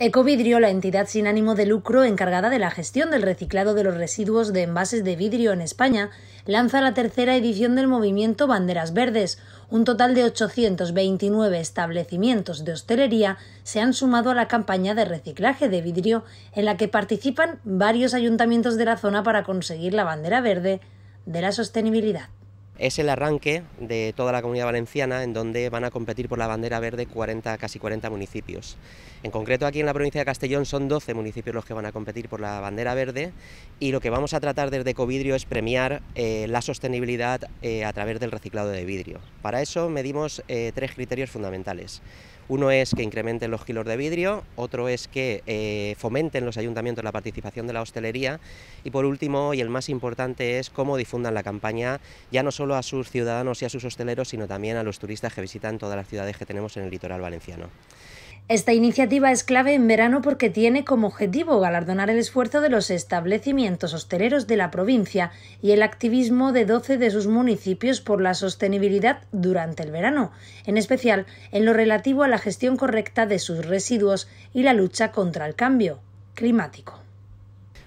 Ecovidrio, la entidad sin ánimo de lucro encargada de la gestión del reciclado de los residuos de envases de vidrio en España, lanza la tercera edición del movimiento Banderas Verdes. Un total de 829 establecimientos de hostelería se han sumado a la campaña de reciclaje de vidrio en la que participan varios ayuntamientos de la zona para conseguir la bandera verde de la sostenibilidad. Es el arranque de toda la comunidad valenciana en donde van a competir por la bandera verde 40, casi 40 municipios. En concreto aquí en la provincia de Castellón son 12 municipios los que van a competir por la bandera verde y lo que vamos a tratar desde Covidrio es premiar eh, la sostenibilidad eh, a través del reciclado de vidrio. Para eso medimos eh, tres criterios fundamentales. Uno es que incrementen los kilos de vidrio, otro es que fomenten los ayuntamientos la participación de la hostelería y por último y el más importante es cómo difundan la campaña ya no solo solo a sus ciudadanos y a sus hosteleros, sino también a los turistas que visitan todas las ciudades que tenemos en el litoral valenciano. Esta iniciativa es clave en verano porque tiene como objetivo galardonar el esfuerzo de los establecimientos hosteleros de la provincia y el activismo de 12 de sus municipios por la sostenibilidad durante el verano, en especial en lo relativo a la gestión correcta de sus residuos y la lucha contra el cambio climático.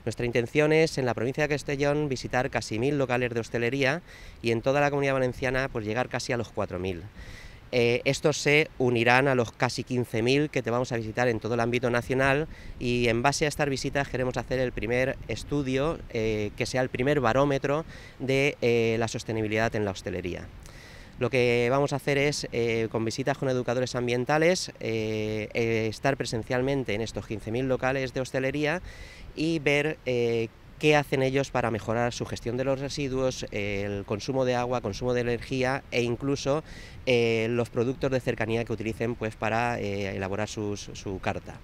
Nuestra intención es en la provincia de Castellón visitar casi mil locales de hostelería y en toda la comunidad valenciana pues llegar casi a los 4.000. Eh, estos se unirán a los casi 15.000 que te vamos a visitar en todo el ámbito nacional y en base a estas visitas queremos hacer el primer estudio eh, que sea el primer barómetro de eh, la sostenibilidad en la hostelería. Lo que vamos a hacer es, eh, con visitas con educadores ambientales, eh, eh, estar presencialmente en estos 15.000 locales de hostelería y ver qué hacen ellos para mejorar su gestión de los residuos, el consumo de agua, consumo de energía e incluso los productos de cercanía que utilicen pues, para elaborar su carta.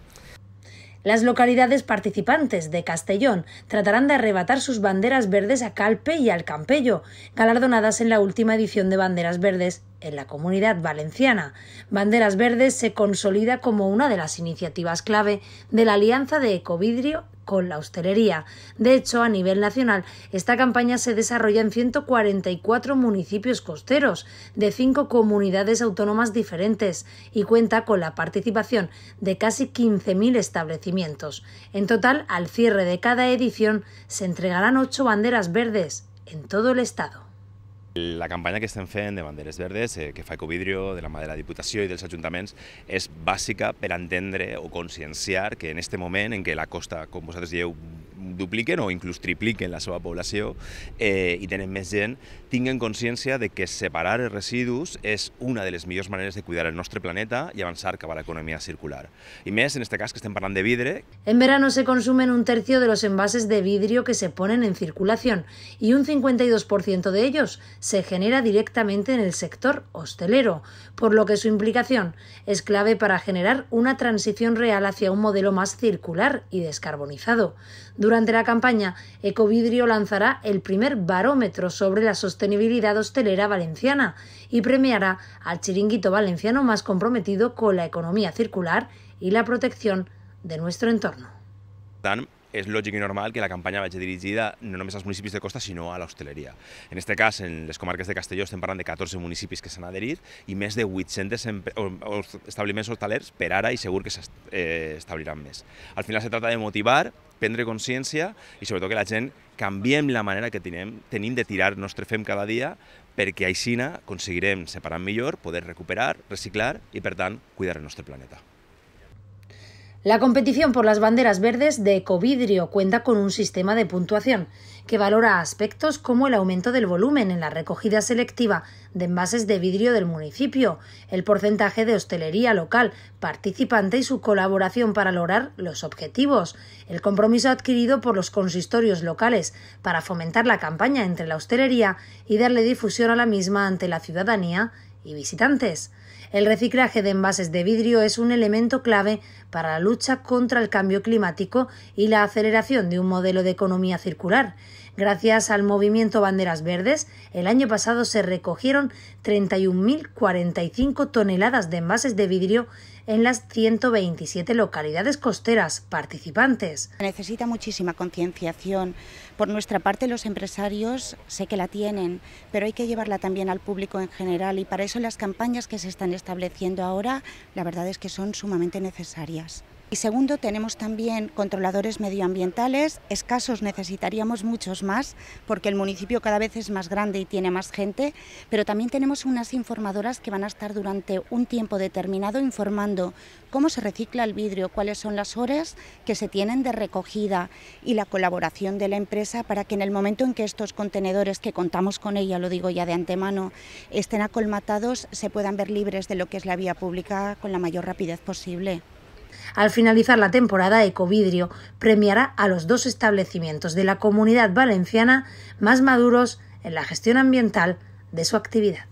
Las localidades participantes de Castellón tratarán de arrebatar sus banderas verdes a Calpe y al Campello, galardonadas en la última edición de Banderas Verdes en la comunidad valenciana. Banderas Verdes se consolida como una de las iniciativas clave de la Alianza de Ecovidrio con la hostelería. De hecho, a nivel nacional, esta campaña se desarrolla en 144 municipios costeros de cinco comunidades autónomas diferentes y cuenta con la participación de casi 15.000 establecimientos. En total, al cierre de cada edición, se entregarán ocho banderas verdes en todo el estado. La campanya que estem fent de Banderes Verdes, eh, que fa Ecovidrio, de la mà de la Diputació i dels ajuntaments, és bàsica per entendre o conscienciar que en este moment en què la costa, com vosaltres dieu, dupliquen o incluso tripliquen la seva población y eh, i tenen més gent, de que separar residuos es una de las mejores maneras de cuidar el nuestro planeta y avanzar para la economía circular. y mes en este caso que estem parlant de vidre. En verano se consumen un tercio de los envases de vidrio que se ponen en circulación y un 52% de ellos se genera directamente en el sector hostelero, por lo que su implicación es clave para generar una transición real hacia un modelo más circular y descarbonizado. Durante durante la campaña, Ecovidrio lanzará el primer barómetro sobre la sostenibilidad hostelera valenciana y premiará al chiringuito valenciano más comprometido con la economía circular y la protección de nuestro entorno. és lògic i normal que la campanya vagi dirigida no només als municipis de costa, sinó a l'hostaleria. En aquest cas, en les comarques de Castelló estem parlant de 14 municipis que s'han adherit i més de 800 establiments hostalers per ara i segur que s'establiran eh, més. Al final se tracta de motivar, prendre consciència i sobretot que la gent canviem la manera que tenim, tenim de tirar nostre fem cada dia perquè aixina aconseguirem separar millor, poder recuperar, reciclar i, per tant, cuidar el nostre planeta. La competición por las banderas verdes de Ecovidrio cuenta con un sistema de puntuación que valora aspectos como el aumento del volumen en la recogida selectiva de envases de vidrio del municipio, el porcentaje de hostelería local participante y su colaboración para lograr los objetivos, el compromiso adquirido por los consistorios locales para fomentar la campaña entre la hostelería y darle difusión a la misma ante la ciudadanía y visitantes. El reciclaje de envases de vidrio es un elemento clave para la lucha contra el cambio climático y la aceleración de un modelo de economía circular. Gracias al movimiento Banderas Verdes, el año pasado se recogieron 31.045 toneladas de envases de vidrio en las 127 localidades costeras participantes. Necesita muchísima concienciación. Por nuestra parte, los empresarios sé que la tienen, pero hay que llevarla también al público en general y para eso las campañas que se están estableciendo ahora, la verdad es que son sumamente necesarias. Y segundo, tenemos también controladores medioambientales, escasos necesitaríamos muchos más, porque el municipio cada vez es más grande y tiene más gente, pero también tenemos unas informadoras que van a estar durante un tiempo determinado informando cómo se recicla el vidrio, cuáles son las horas que se tienen de recogida y la colaboración de la empresa para que en el momento en que estos contenedores que contamos con ella, lo digo ya de antemano, estén acolmatados, se puedan ver libres de lo que es la vía pública con la mayor rapidez posible. Al finalizar la temporada, Ecovidrio premiará a los dos establecimientos de la comunidad valenciana más maduros en la gestión ambiental de su actividad.